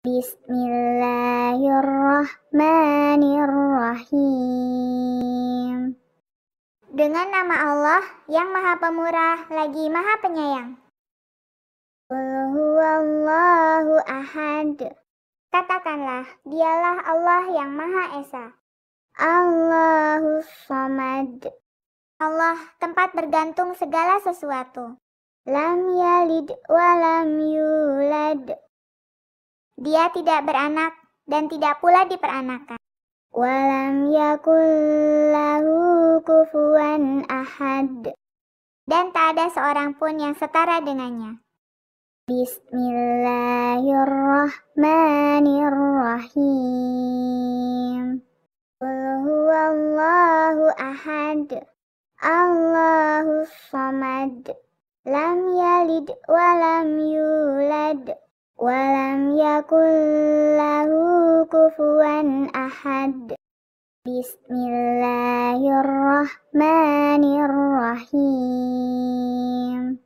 Bismillahirrahmanirrahim. Dengan nama Allah yang Maha Pemurah lagi Maha Penyayang. Allahu Ahad. Katakanlah, dialah Allah yang Maha Esa. Allahu Samad. Allah tempat bergantung segala sesuatu. Lam yalid wa yulad dia tidak beranak dan tidak pula diperanakan. Walam yakullahu kufuan ahad. Dan tak ada seorang pun yang setara dengannya. Bismillahirrahmanirrahim. Allahu ahad. Allahu samad. Lam yalid walam yulad walam yakullahu kufuan ahad Bismillahirrahmanirrahim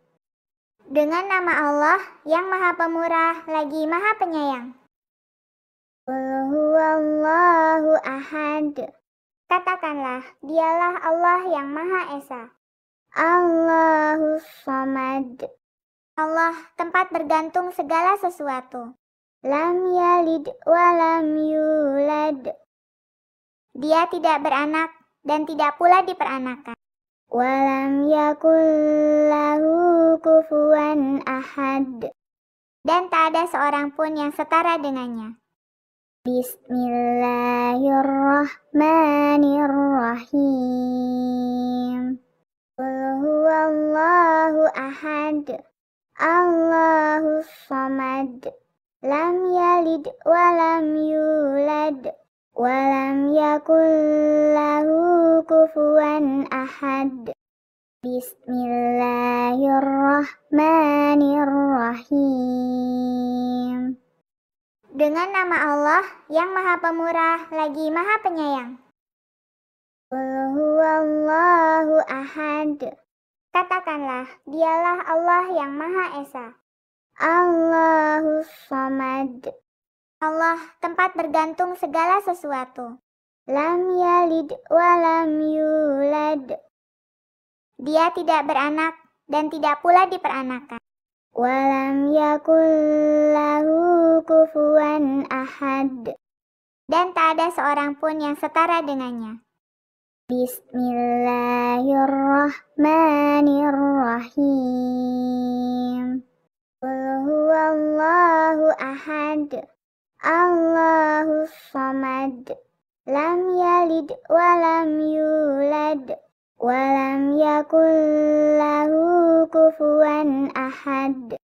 Dengan nama Allah yang maha pemurah lagi maha penyayang Allahu ahad Katakanlah, dialah Allah yang maha esa Allahus samad Allah tempat bergantung segala sesuatu. Lam yalid wa lam yulad. Dia tidak beranak dan tidak pula diperanakan. Walam yakul lahu kufuwan ahad. Dan tak ada seorang pun yang setara dengannya. Bismillahirrahmanirrahim. Allahu huwallahu ahad. Allahu samad lam yalid wa lam yulad wa lam yakul lahu kufuwan ahad Bismillahirrahmanirrahim Dengan nama Allah yang maha pemurah lagi maha penyayang Qul huwallahu ahad Katakanlah, dialah Allah yang Maha Esa. Allahu Samad. Allah tempat bergantung segala sesuatu. Lam yalid wa lam yulad. Dia tidak beranak dan tidak pula diperanakan. Walam yakul lahu kufuwan ahad. Dan tak ada seorang pun yang setara dengannya. Bismillahirrahmanirrahim. Qul huwallahu ahad. Allahu samad. Lam yalid wa lam yulad wa lam yakul lahu kufuwan ahad.